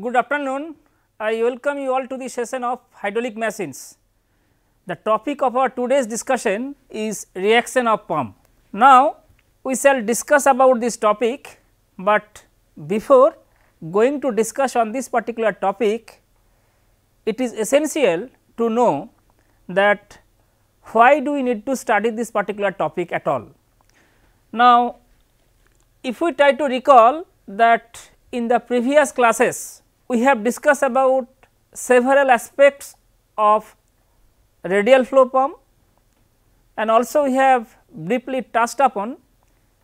Good afternoon. I welcome you all to the session of hydraulic machines. The topic of our today's discussion is reaction of pump. Now, we shall discuss about this topic, but before going to discuss on this particular topic, it is essential to know that why do we need to study this particular topic at all. Now, if we try to recall that in the previous classes, we have discussed about several aspects of radial flow pump and also we have briefly touched upon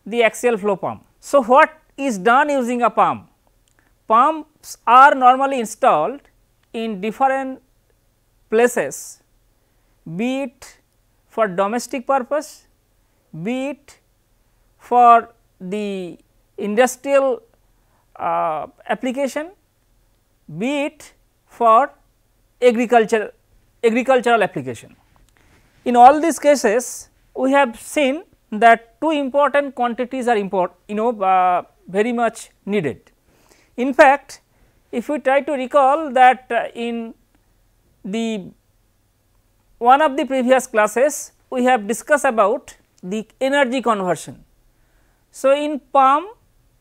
the axial flow pump. So, what is done using a pump? Pumps are normally installed in different places be it for domestic purpose, be it for the industrial uh, application be it for agriculture agricultural application. In all these cases we have seen that two important quantities are import you know uh, very much needed. In fact, if we try to recall that uh, in the one of the previous classes we have discussed about the energy conversion. So, in palm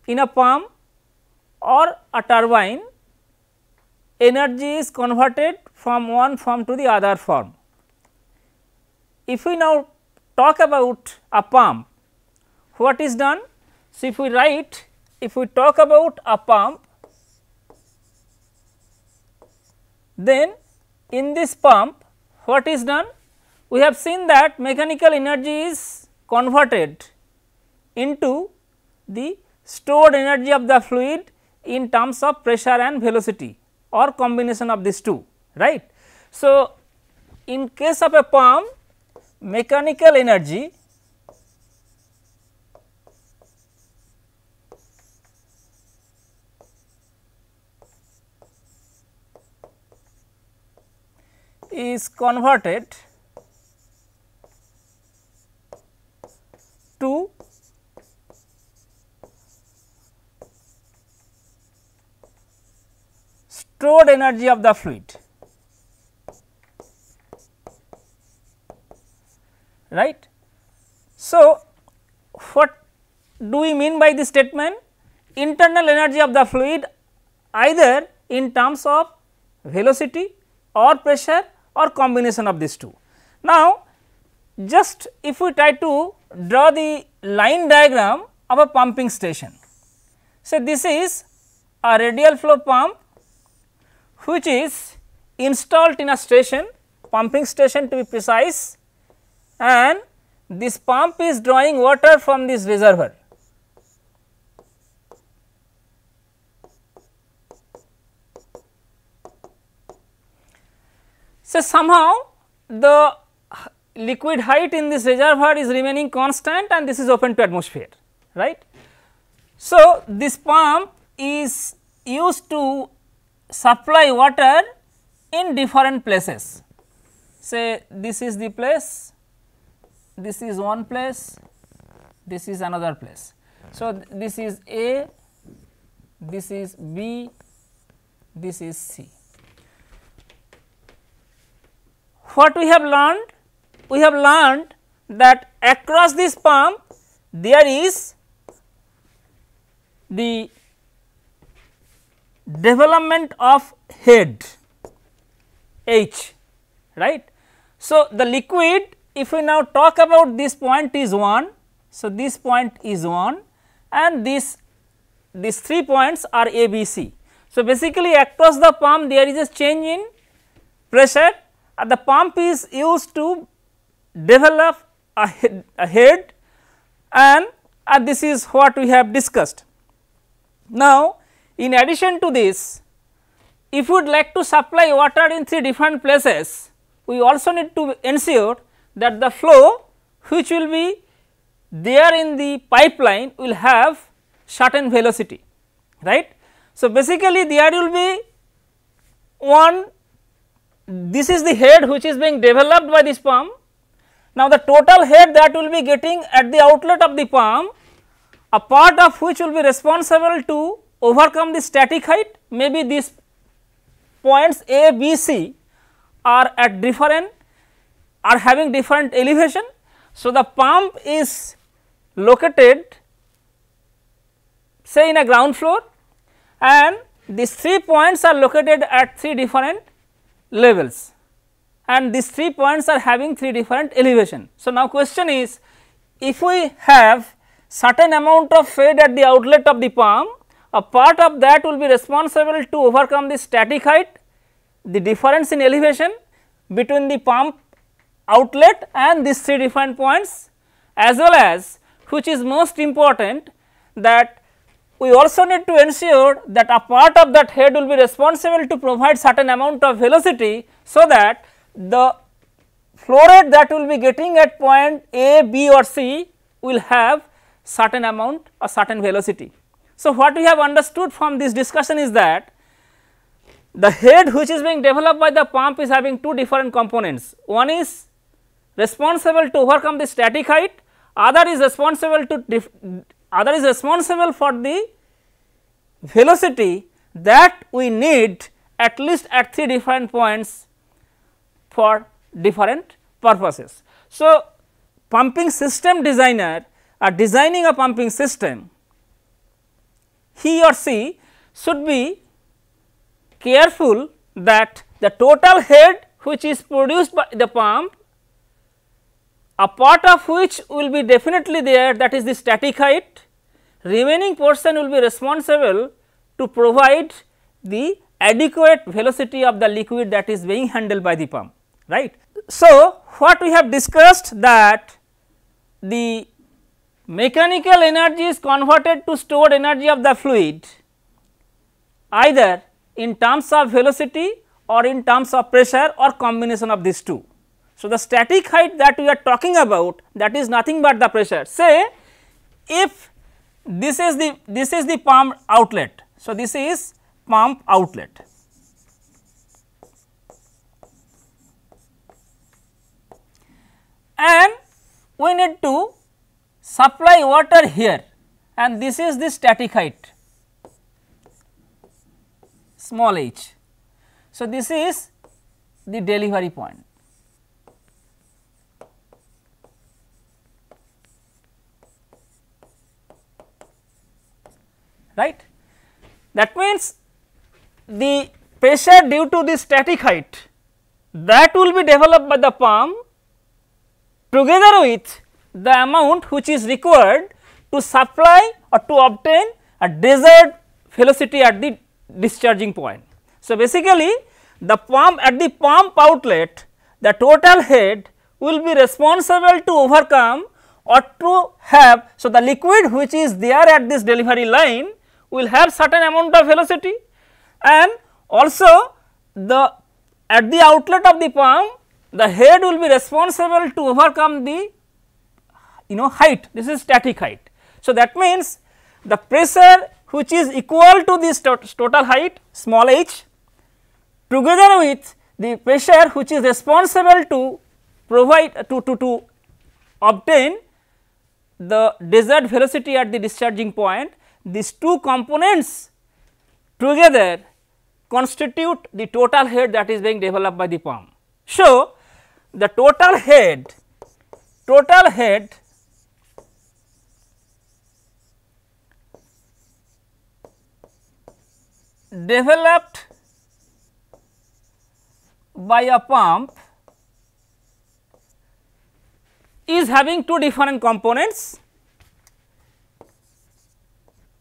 in a palm or a turbine energy is converted from one form to the other form. If we now talk about a pump, what is done? So, if we write, if we talk about a pump, then in this pump what is done? We have seen that mechanical energy is converted into the stored energy of the fluid in terms of pressure and velocity or combination of these two right. So, in case of a pump mechanical energy is converted to stored energy of the fluid right. So, what do we mean by this statement? Internal energy of the fluid either in terms of velocity or pressure or combination of these two. Now, just if we try to draw the line diagram of a pumping station. So, this is a radial flow pump which is installed in a station pumping station to be precise and this pump is drawing water from this reservoir. So, somehow the liquid height in this reservoir is remaining constant and this is open to atmosphere right. So, this pump is used to supply water in different places. Say this is the place, this is one place, this is another place. So, th this is A, this is B, this is C. What we have learned? We have learned that across this pump there is the development of head H right. So, the liquid if we now talk about this point is 1. So, this point is 1 and this these 3 points are A B C. So, basically across the pump there is a change in pressure and the pump is used to develop a head, a head and this is what we have discussed. Now, in addition to this, if we would like to supply water in three different places, we also need to ensure that the flow which will be there in the pipeline will have certain velocity, right. So, basically there will be one this is the head which is being developed by this pump. Now, the total head that will be getting at the outlet of the pump a part of which will be responsible to overcome the static height maybe these points A, B, C are at different are having different elevation. So, the pump is located say in a ground floor and these three points are located at three different levels and these three points are having three different elevation. So, now question is if we have certain amount of fade at the outlet of the pump a part of that will be responsible to overcome the static height, the difference in elevation between the pump outlet and these three different points as well as which is most important that we also need to ensure that a part of that head will be responsible to provide certain amount of velocity. So, that the flow rate that will be getting at point A, B or C will have certain amount or certain velocity. So, what we have understood from this discussion is that the head which is being developed by the pump is having two different components. One is responsible to overcome the static height, other is responsible to other is responsible for the velocity that we need at least at three different points for different purposes. So, pumping system designer are designing a pumping system he or she should be careful that the total head which is produced by the pump a part of which will be definitely there that is the static height remaining portion will be responsible to provide the adequate velocity of the liquid that is being handled by the pump right. So, what we have discussed that the mechanical energy is converted to stored energy of the fluid either in terms of velocity or in terms of pressure or combination of these two. So, the static height that we are talking about that is nothing but the pressure say if this is the this is the pump outlet. So, this is pump outlet supply water here and this is the static height small h. So, this is the delivery point. right. That means, the pressure due to the static height that will be developed by the pump together with the amount which is required to supply or to obtain a desired velocity at the discharging point. So, basically the pump at the pump outlet the total head will be responsible to overcome or to have. So, the liquid which is there at this delivery line will have certain amount of velocity and also the at the outlet of the pump the head will be responsible to overcome the you know height this is static height. So, that means the pressure which is equal to this tot total height small h together with the pressure which is responsible to provide to, to, to obtain the desired velocity at the discharging point these two components together constitute the total head that is being developed by the pump. So, the total head total head developed by a pump is having two different components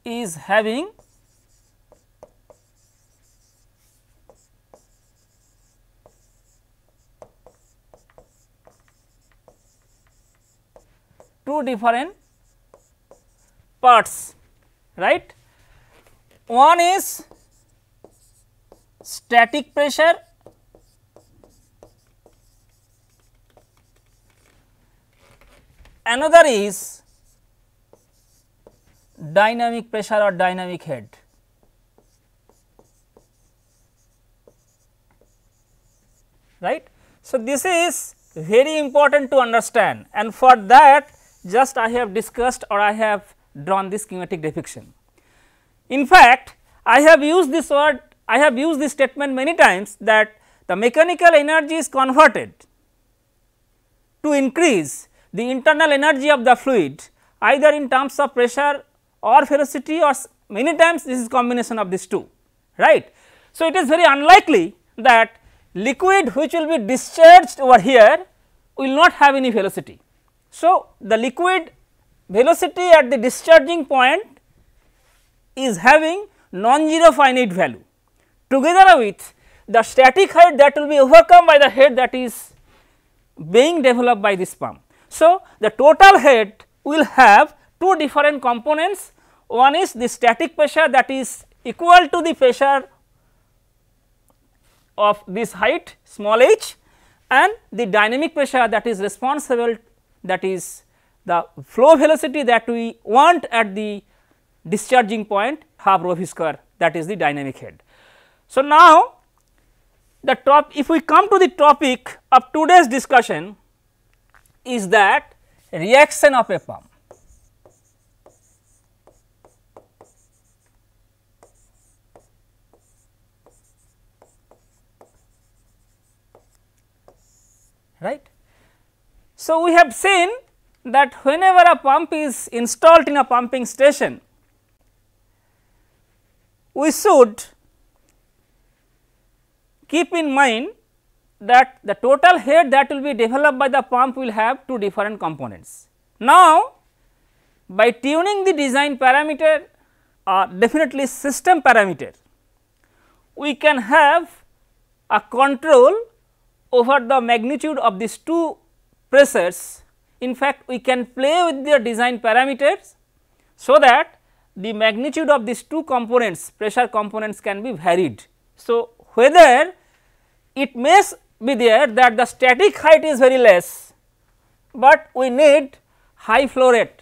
is having two different parts right one is static pressure another is dynamic pressure or dynamic head. right. So, this is very important to understand and for that just I have discussed or I have drawn this schematic depiction. In fact, I have used this word I have used this statement many times that the mechanical energy is converted to increase the internal energy of the fluid either in terms of pressure or velocity or many times this is combination of these two right. So, it is very unlikely that liquid which will be discharged over here will not have any velocity. So, the liquid velocity at the discharging point is having non-zero finite value together with the static head that will be overcome by the head that is being developed by this pump. So, the total head will have two different components one is the static pressure that is equal to the pressure of this height small h and the dynamic pressure that is responsible that is the flow velocity that we want at the discharging point half rho v square that is the dynamic head. So, now the top if we come to the topic of today's discussion is that reaction of a pump. right. So, we have seen that whenever a pump is installed in a pumping station, we should keep in mind that the total head that will be developed by the pump will have two different components. Now, by tuning the design parameter or uh, definitely system parameter, we can have a control over the magnitude of these two pressures. In fact, we can play with the design parameters, so that the magnitude of these two components pressure components can be varied. So, whether it may be there that the static height is very less, but we need high flow rate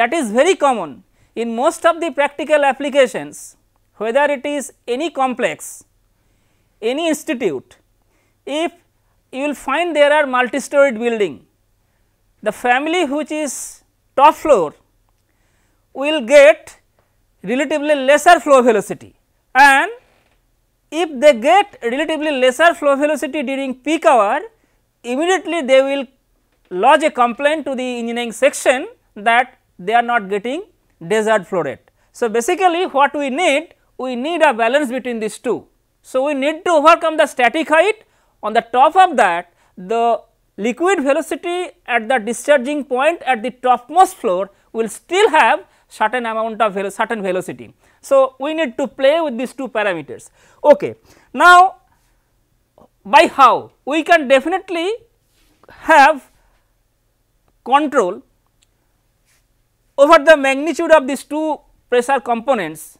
that is very common in most of the practical applications whether it is any complex, any institute, if you will find there are multi-storied building, the family which is top floor will get relatively lesser flow velocity and if they get relatively lesser flow velocity during peak hour, immediately they will lodge a complaint to the engineering section that they are not getting desired flow rate. So, basically what we need? We need a balance between these two. So, we need to overcome the static height on the top of that the liquid velocity at the discharging point at the topmost floor will still have certain amount of velo certain velocity. So, we need to play with these two parameters. Okay. Now, by how? We can definitely have control over the magnitude of these two pressure components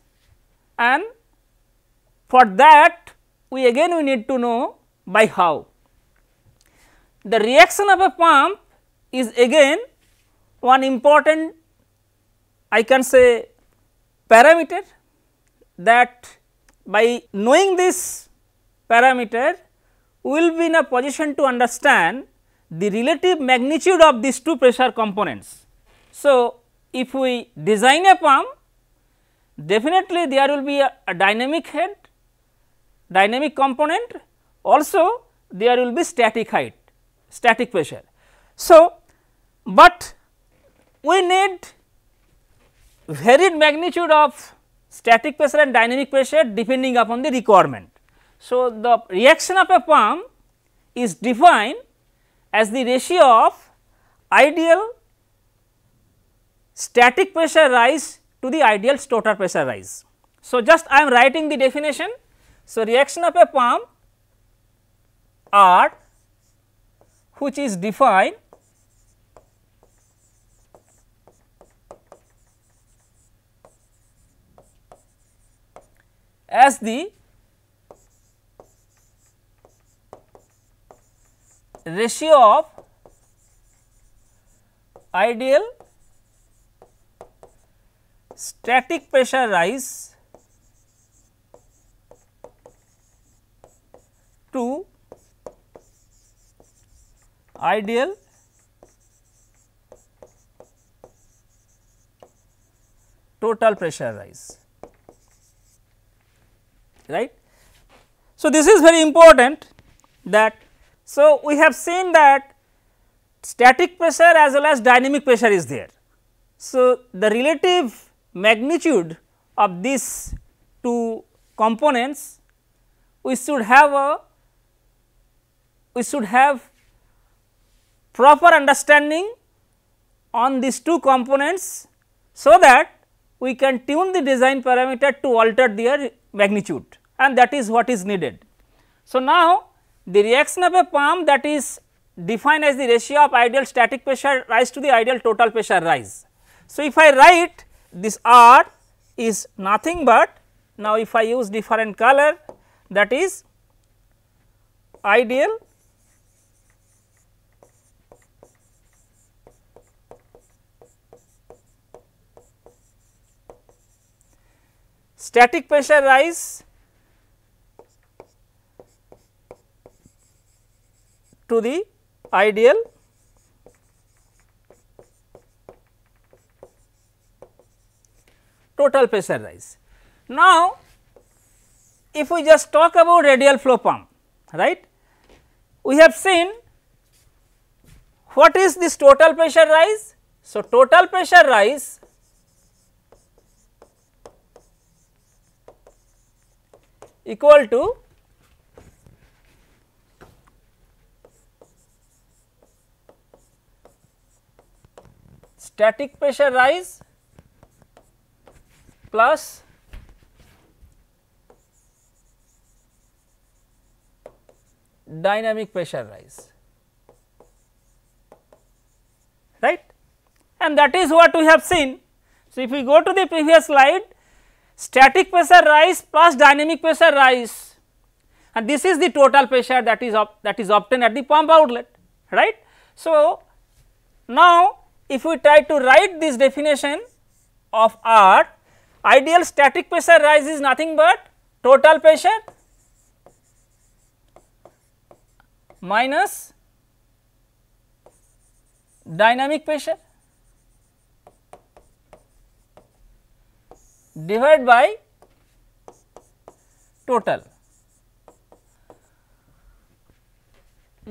and for that we again we need to know by how. The reaction of a pump is again one important I can say parameter that by knowing this parameter we will be in a position to understand the relative magnitude of these two pressure components. So, if we design a pump definitely there will be a, a dynamic head, dynamic component also there will be static height, static pressure. So, but we need varied magnitude of static pressure and dynamic pressure depending upon the requirement. So, the reaction of a pump is defined as the ratio of ideal static pressure rise to the ideal stator pressure rise. So, just I am writing the definition. So, reaction of a pump R which is defined as the ratio of ideal static pressure rise to ideal total pressure rise right. So, this is very important that so we have seen that static pressure as well as dynamic pressure is there. So, the relative magnitude of these two components we should have a we should have proper understanding on these two components. So, that we can tune the design parameter to alter their magnitude and that is what is needed. So, now the reaction of a pump that is defined as the ratio of ideal static pressure rise to the ideal total pressure rise. So, if I write this R is nothing but now if I use different color that is ideal static pressure rise to the ideal total pressure rise. Now, if we just talk about radial flow pump, right, we have seen what is this total pressure rise? So, total pressure rise equal to static pressure rise plus dynamic pressure rise right and that is what we have seen. So, if we go to the previous slide static pressure rise plus dynamic pressure rise and this is the total pressure that is that is obtained at the pump outlet right. So, now if we try to write this definition of R, ideal static pressure rise is nothing but total pressure minus dynamic pressure divided by total.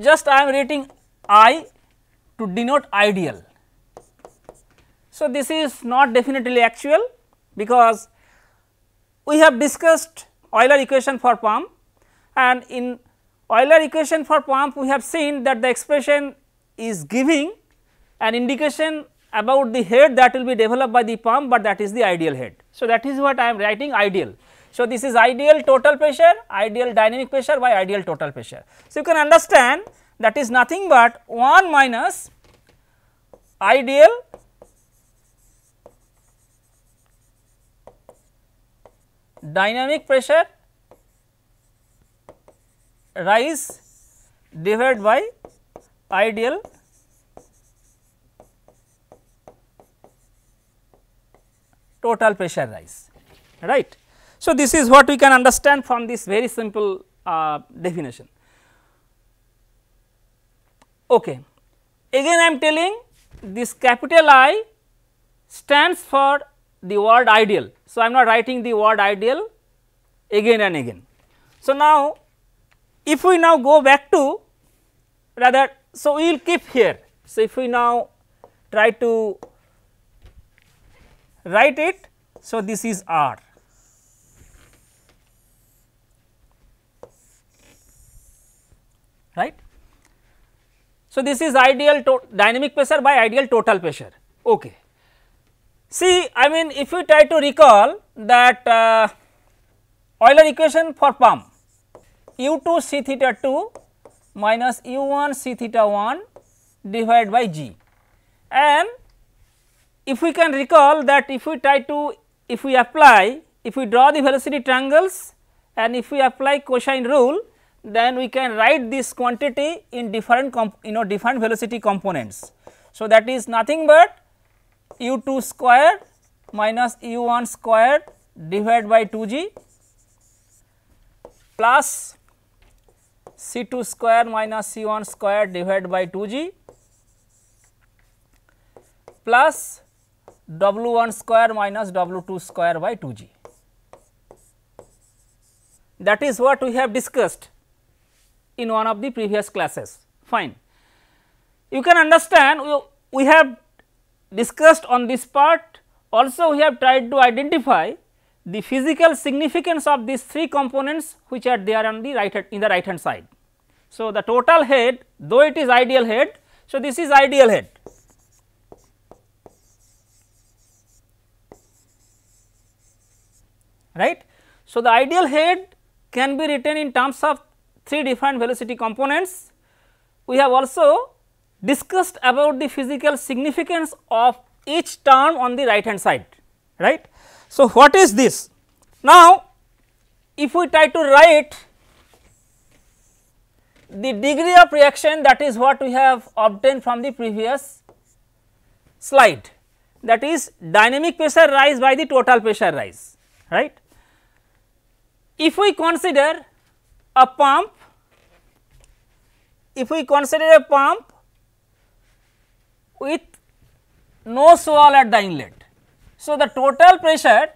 Just I am writing I to denote ideal. So, this is not definitely actual because we have discussed Euler equation for pump and in Euler equation for pump we have seen that the expression is giving an indication about the head that will be developed by the pump, but that is the ideal head. So, that is what I am writing ideal. So, this is ideal total pressure, ideal dynamic pressure by ideal total pressure. So, you can understand that is nothing but 1 minus ideal dynamic pressure rise divided by ideal total pressure rise right. So, this is what we can understand from this very simple uh, definition. Okay. Again I am telling this capital I stands for the word ideal so, I am not writing the word ideal again and again. So, now if we now go back to rather, so we will keep here. So, if we now try to write it, so this is R. right. So, this is ideal dynamic pressure by ideal total pressure. Okay. See, I mean if you try to recall that uh, Euler equation for pump u 2 C theta 2 minus u 1 C theta 1 divided by g. And if we can recall that if we try to if we apply if we draw the velocity triangles and if we apply cosine rule then we can write this quantity in different you know different velocity components. So, that is nothing but u 2 square minus u 1 square divided by 2 g plus C 2 square minus C 1 square divided by 2 g plus W 1 square minus W 2 square by 2 g. That is what we have discussed in one of the previous classes fine. You can understand we, we have discussed on this part. Also, we have tried to identify the physical significance of these three components which are there on the right in the right hand side. So, the total head though it is ideal head, so this is ideal head. right. So, the ideal head can be written in terms of three different velocity components. We have also discussed about the physical significance of each term on the right hand side right. So, what is this? Now, if we try to write the degree of reaction that is what we have obtained from the previous slide that is dynamic pressure rise by the total pressure rise right. If we consider a pump if we consider a pump with no swirl at the inlet. So, the total pressure,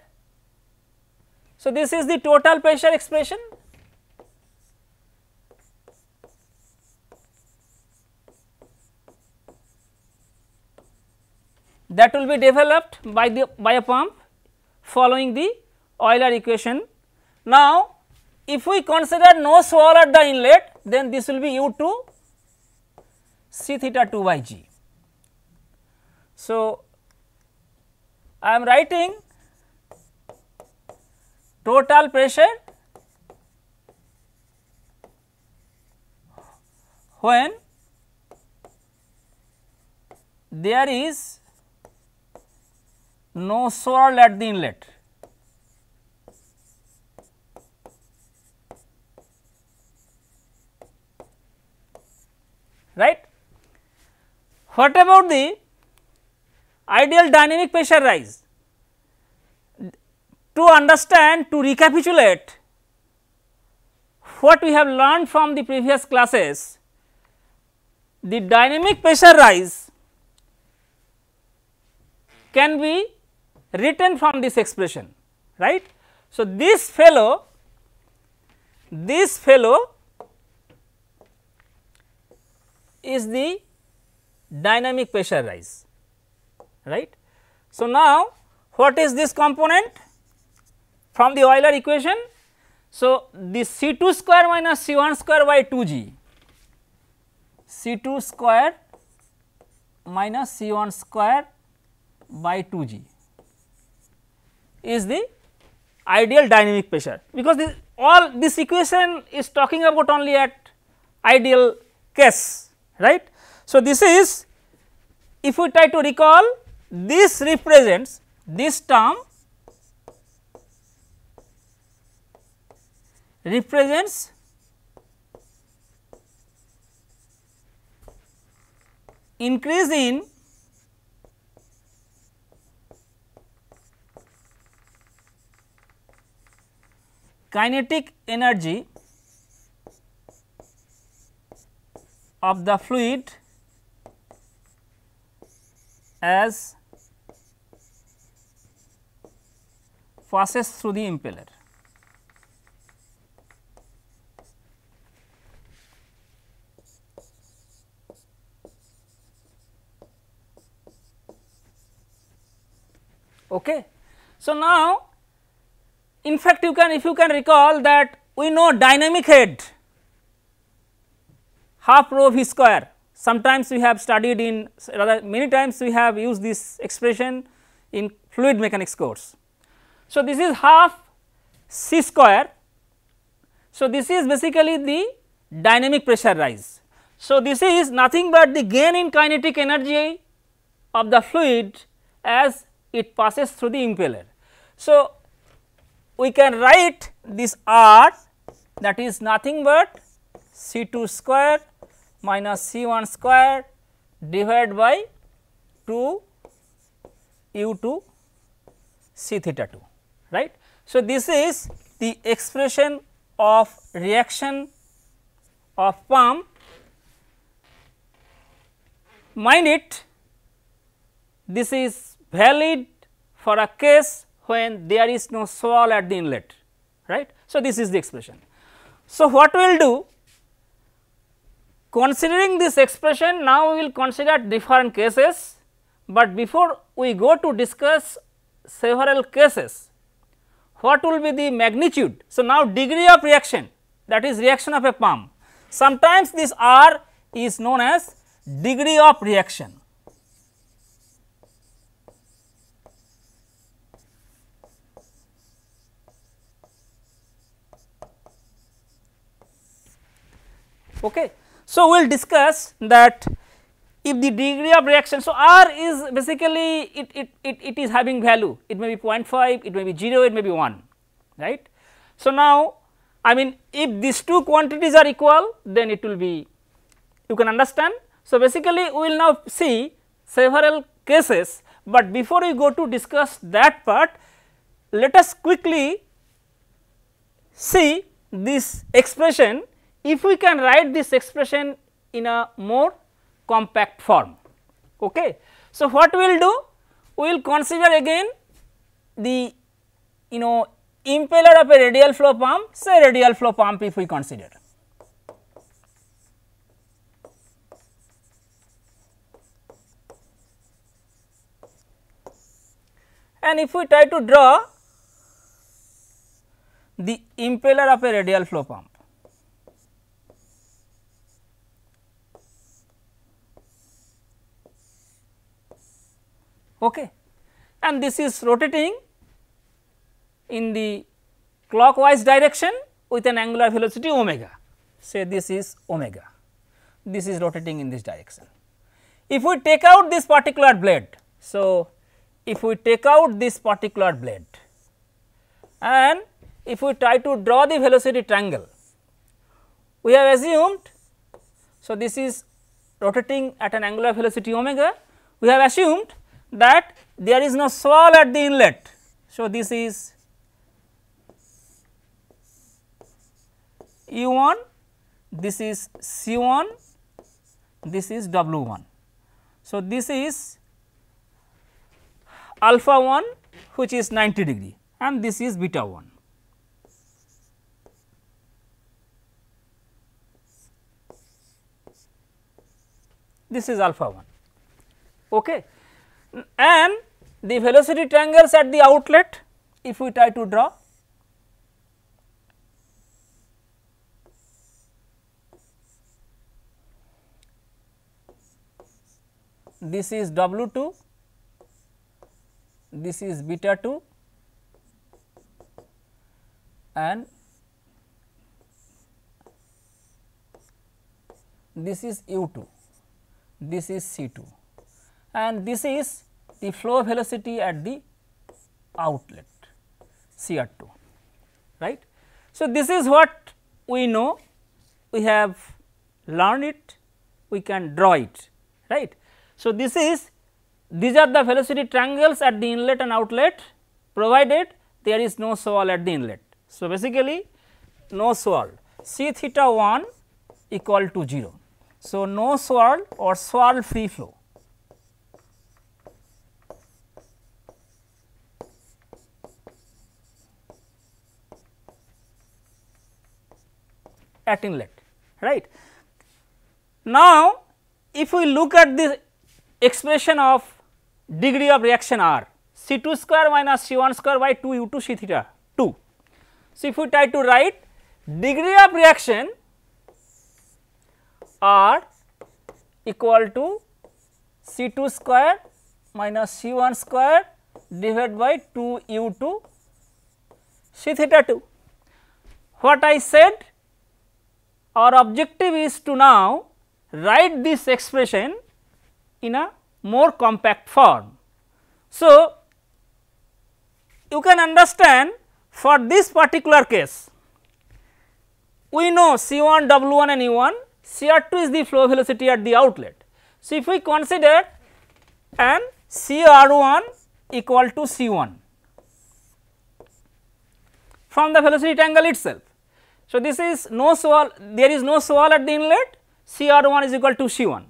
so this is the total pressure expression. that will be developed by the by a pump following the Euler equation. Now, if we consider no swirl at the inlet then this will be u 2 c theta 2 by g. So, I am writing total pressure when there is no swirl at the inlet. right. What about the ideal dynamic pressure rise. To understand to recapitulate what we have learned from the previous classes, the dynamic pressure rise can be written from this expression right. So, this fellow this fellow is the dynamic pressure rise right. So, now what is this component from the Euler equation? So, this C 2 square minus C 1 square by 2 g C 2 square minus C 1 square by 2 g is the ideal dynamic pressure because this all this equation is talking about only at ideal case right. So, this is if we try to recall this represents this term represents increase in kinetic energy of the fluid as passes through the impeller. Okay. So, now in fact you can if you can recall that we know dynamic head half rho v square Sometimes we have studied in rather many times we have used this expression in fluid mechanics course. So, this is half C square. So, this is basically the dynamic pressure rise. So, this is nothing but the gain in kinetic energy of the fluid as it passes through the impeller. So, we can write this R that is nothing but C 2 square minus C 1 square divided by 2 u 2 C theta 2 right. So, this is the expression of reaction of pump. Mind it this is valid for a case when there is no swirl at the inlet right. So, this is the expression. So, what we will do Considering this expression, now we will consider different cases, but before we go to discuss several cases, what will be the magnitude? So, now degree of reaction that is reaction of a pump. Sometimes this R is known as degree of reaction. Okay. So, we will discuss that if the degree of reaction. So, R is basically it, it, it, it is having value it may be 0.5 it may be 0 it may be 1 right. So, now I mean if these two quantities are equal then it will be you can understand. So, basically we will now see several cases, but before we go to discuss that part let us quickly see this expression if we can write this expression in a more compact form. Okay. So, what we will do? We will consider again the you know impeller of a radial flow pump, say radial flow pump if we consider. And if we try to draw the impeller of a radial flow pump, okay. and this is rotating in the clockwise direction with an angular velocity omega say this is omega this is rotating in this direction. If we take out this particular blade so if we take out this particular blade and if we try to draw the velocity triangle we have assumed so this is rotating at an angular velocity omega we have assumed that there is no swell at the inlet. So, this is u 1, this is c 1, this is w 1. So, this is alpha 1 which is 90 degree and this is beta 1. This is alpha 1. Okay and the velocity triangles at the outlet if we try to draw. This is W 2, this is beta 2 and this is u 2, this is c 2 and this is the flow velocity at the outlet CR2 right. So, this is what we know we have learned it we can draw it right. So, this is these are the velocity triangles at the inlet and outlet provided there is no swirl at the inlet. So, basically no swirl C theta 1 equal to 0. So, no swirl or swirl free flow at inlet right. Now, if we look at this expression of degree of reaction R C 2 square minus C 1 square by 2 U 2 C theta 2. So, if we try to write degree of reaction R equal to C 2 square minus C 1 square divided by 2 U 2 C theta 2. What I said our objective is to now write this expression in a more compact form. So, you can understand for this particular case, we know C 1 W 1 and E 1 C r 2 is the flow velocity at the outlet. So, if we consider and C r 1 equal to C 1 from the velocity triangle itself. So, this is no swall there is no swall at the inlet C r 1 is equal to C 1.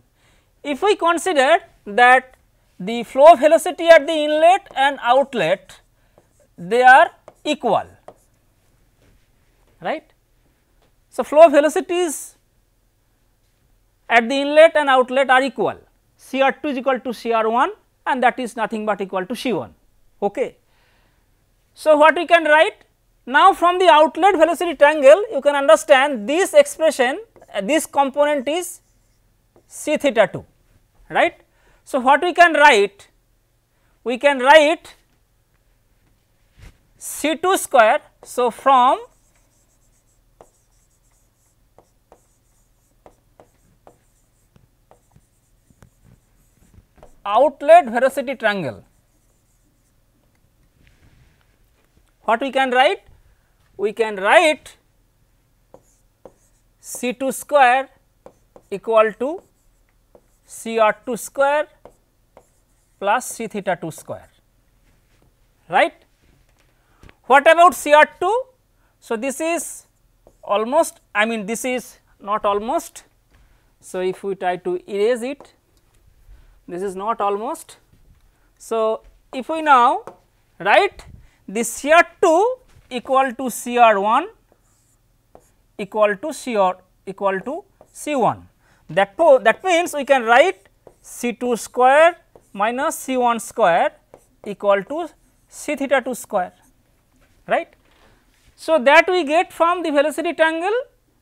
If we consider that the flow velocity at the inlet and outlet they are equal right. So, flow velocities at the inlet and outlet are equal C r 2 is equal to C r 1 and that is nothing but equal to C 1. Okay. So, what we can write now, from the outlet velocity triangle you can understand this expression uh, this component is c theta 2 right. So, what we can write? We can write c 2 square. So, from outlet velocity triangle what we can write we can write C 2 square equal to C r 2 square plus C theta 2 square, right. What about C r 2? So, this is almost I mean this is not almost. So, if we try to erase it this is not almost. So, if we now write this C r 2 equal to C r 1 equal to C r equal to C 1. That, that means, we can write C 2 square minus C 1 square equal to C theta 2 square right. So, that we get from the velocity triangle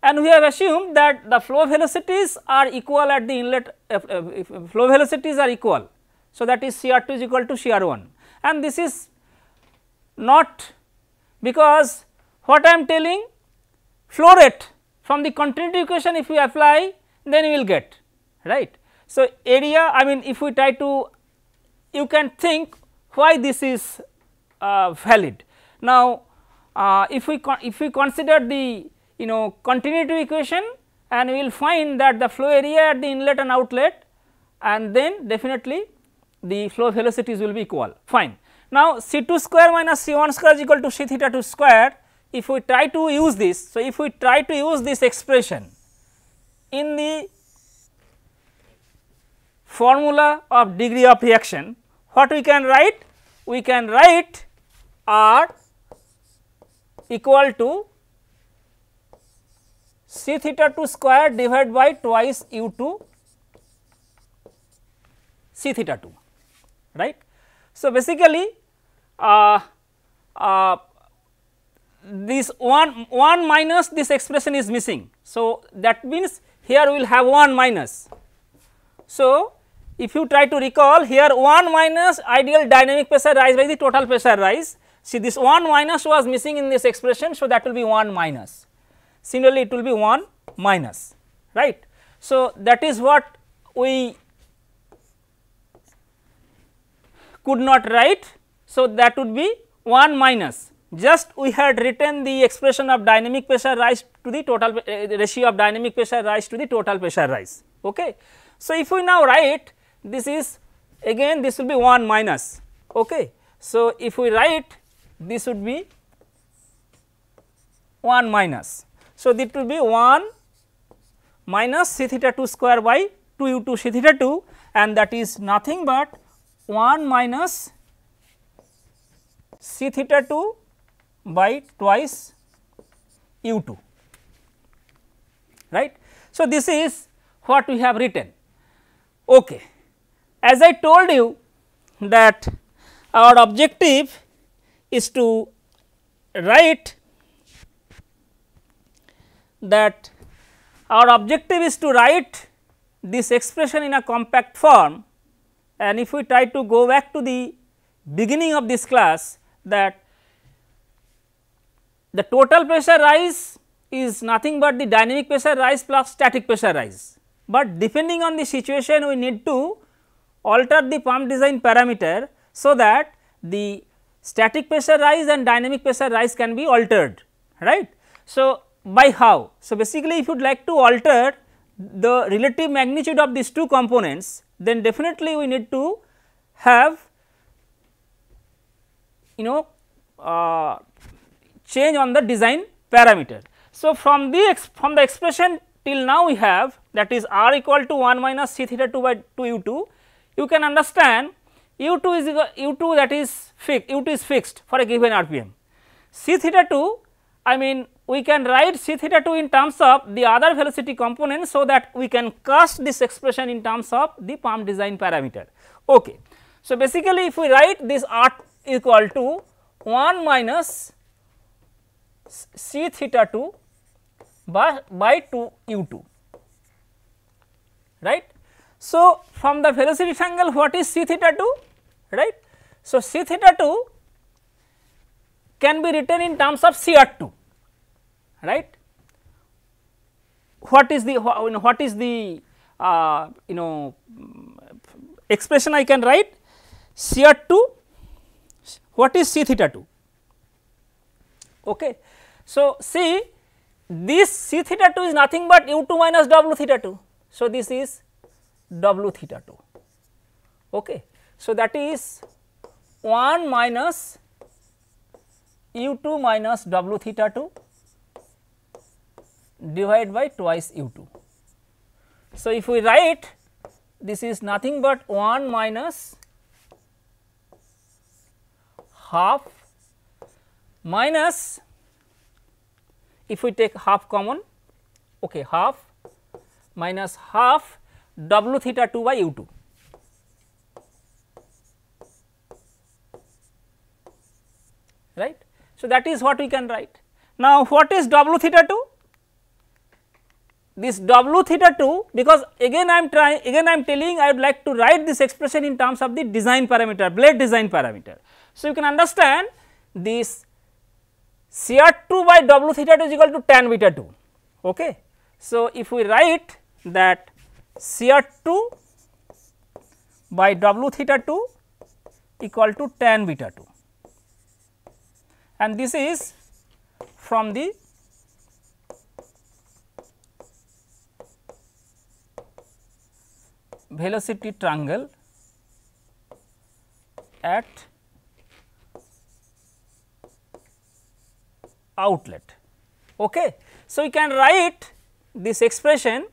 and we have assumed that the flow velocities are equal at the inlet uh, uh, uh flow velocities are equal. So, that is C r 2 is equal to C r 1 and this is not because what I am telling flow rate from the continuity equation if we apply then you will get right. So, area I mean if we try to you can think why this is uh, valid. Now, uh, if we if we consider the you know continuity equation and we will find that the flow area at the inlet and outlet and then definitely the flow velocities will be equal fine. Now, C2 square minus C1 square is equal to C theta 2 square. If we try to use this, so if we try to use this expression in the formula of degree of reaction, what we can write? We can write R equal to C theta 2 square divided by twice U 2 C theta 2, right. So, basically uh, uh, this 1 1 minus this expression is missing. So, that means here we will have 1 minus. So, if you try to recall here 1 minus ideal dynamic pressure rise by the total pressure rise. See this 1 minus was missing in this expression. So, that will be 1 minus. Similarly, it will be 1 minus right. So, that is what we could not write so, that would be 1 minus just we had written the expression of dynamic pressure rise to the total uh, ratio of dynamic pressure rise to the total pressure rise. Okay. So, if we now write this is again this will be 1 minus. Okay. So, if we write this would be 1 minus. So, that will be 1 minus c theta 2 square by 2 u 2 c theta 2 and that is nothing but 1 minus c theta 2 by twice u 2 right. So, this is what we have written. Okay. As I told you that our objective is to write that our objective is to write this expression in a compact form and if we try to go back to the beginning of this class that the total pressure rise is nothing but the dynamic pressure rise plus static pressure rise, but depending on the situation we need to alter the pump design parameter. So, that the static pressure rise and dynamic pressure rise can be altered right. So, by how? So, basically if you would like to alter the relative magnitude of these two components then definitely we need to have you know uh, change on the design parameter. So, from the from the expression till now we have that is r equal to 1 minus c theta 2 by 2 u 2, you can understand u 2 is u 2 that is fixed u 2 is fixed for a given rpm. c theta 2 I mean we can write c theta 2 in terms of the other velocity component. So, that we can cast this expression in terms of the pump design parameter. Okay. So, basically if we write this r equal to 1 minus C theta 2 by, by 2 u 2 right. So, from the velocity triangle what is C theta 2 right. So, C theta 2 can be written in terms of C r 2 right. What is the what is the uh, you know expression I can write C r 2 what is C theta 2? Okay. So, see this C theta 2 is nothing but u 2 minus w theta 2. So, this is w theta 2. Okay. So, that is 1 minus u 2 minus w theta 2 divided by twice u 2. So, if we write this is nothing but 1 minus half minus if we take half common okay half minus half w theta 2 by u 2. right. So, that is what we can write. Now, what is w theta 2? This w theta 2 because again I am trying again I am telling I would like to write this expression in terms of the design parameter blade design parameter. So, you can understand this CR2 by W theta 2 is equal to tan beta 2. Okay. So, if we write that CR2 by W theta 2 equal to tan beta 2 and this is from the velocity triangle at outlet. Okay. So, we can write this expression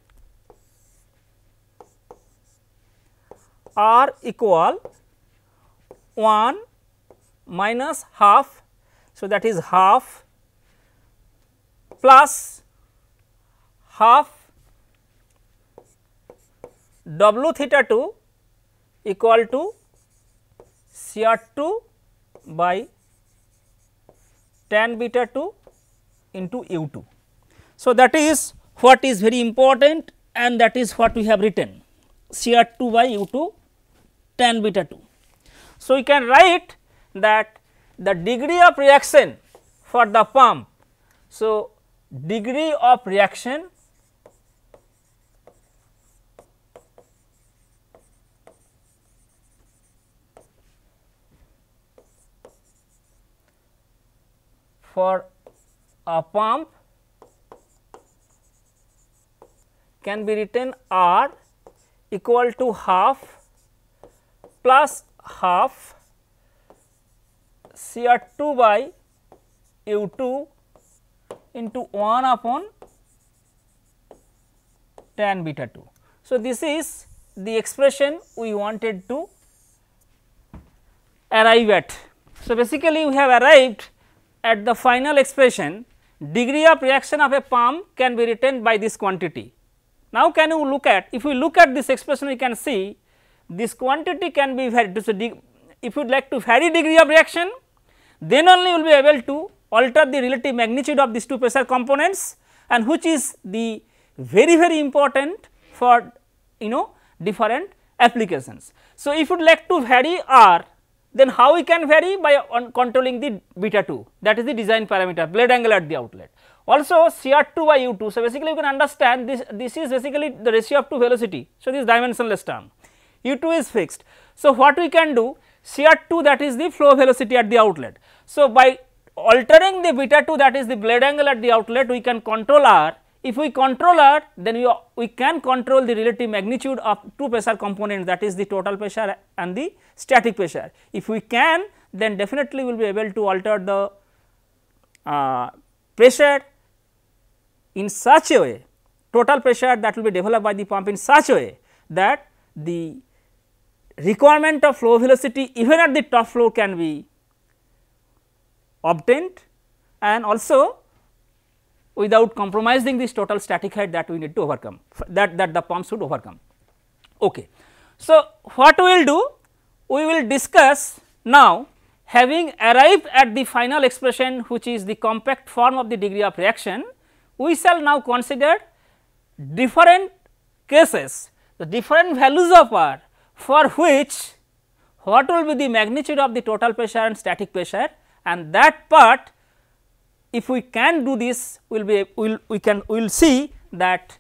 R equal 1 minus half. So, that is half plus half w theta 2 equal to C r 2 by tan beta 2 into u 2. So, that is what is very important and that is what we have written CR 2 by u 2 tan beta 2. So, we can write that the degree of reaction for the pump. So, degree of reaction for a pump can be written R equal to half plus half CR 2 by U 2 into 1 upon tan beta 2. So, this is the expression we wanted to arrive at. So, basically we have arrived at the final expression degree of reaction of a palm can be written by this quantity. Now, can you look at if we look at this expression we can see this quantity can be varied. So, if you would like to vary degree of reaction then only you will be able to alter the relative magnitude of these two pressure components and which is the very very important for you know different applications. So, if you would like to vary R then how we can vary by controlling the beta 2 that is the design parameter blade angle at the outlet. Also CR2 by U2. So, basically you can understand this this is basically the ratio of two velocity. So, this dimensionless term U2 is fixed. So, what we can do CR2 that is the flow velocity at the outlet. So, by altering the beta 2 that is the blade angle at the outlet we can control R if we control R, then we, we can control the relative magnitude of two pressure components that is the total pressure and the static pressure. If we can, then definitely we will be able to alter the uh, pressure in such a way, total pressure that will be developed by the pump in such a way that the requirement of flow velocity even at the top flow can be obtained and also without compromising this total static height that we need to overcome that, that the pump should overcome. Okay. So, what we will do? We will discuss now having arrived at the final expression which is the compact form of the degree of reaction, we shall now consider different cases, the different values of R for which what will be the magnitude of the total pressure and static pressure and that part if we can do this we'll be we'll, we can we will see that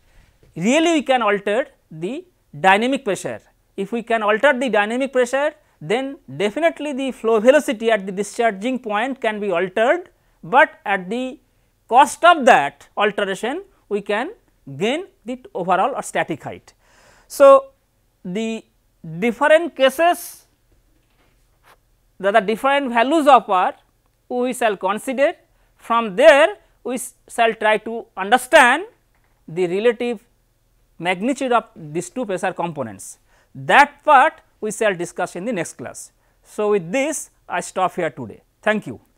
really we can alter the dynamic pressure if we can alter the dynamic pressure then definitely the flow velocity at the discharging point can be altered but at the cost of that alteration we can gain the overall or static height so the different cases that the different values of r we shall consider from there we shall try to understand the relative magnitude of these two pressure components. That part we shall discuss in the next class. So, with this I stop here today. Thank you.